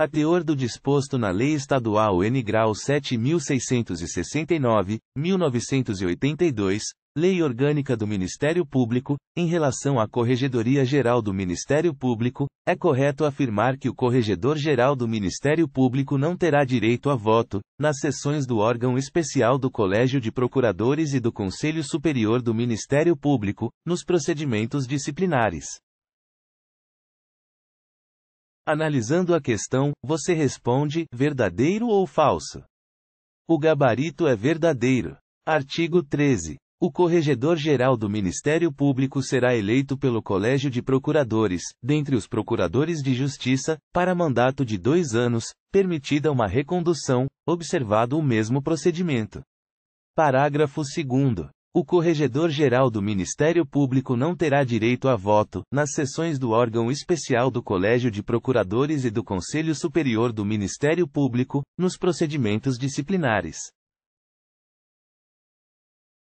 A teor do disposto na Lei Estadual N. 7669, 1982, Lei Orgânica do Ministério Público, em relação à Corregedoria Geral do Ministério Público, é correto afirmar que o Corregedor Geral do Ministério Público não terá direito a voto, nas sessões do órgão especial do Colégio de Procuradores e do Conselho Superior do Ministério Público, nos procedimentos disciplinares. Analisando a questão, você responde: verdadeiro ou falso? O gabarito é verdadeiro. Artigo 13. O Corregedor-Geral do Ministério Público será eleito pelo Colégio de Procuradores, dentre os Procuradores de Justiça, para mandato de dois anos, permitida uma recondução, observado o mesmo procedimento. Parágrafo 2. O corregedor-geral do Ministério Público não terá direito a voto, nas sessões do órgão especial do Colégio de Procuradores e do Conselho Superior do Ministério Público, nos procedimentos disciplinares.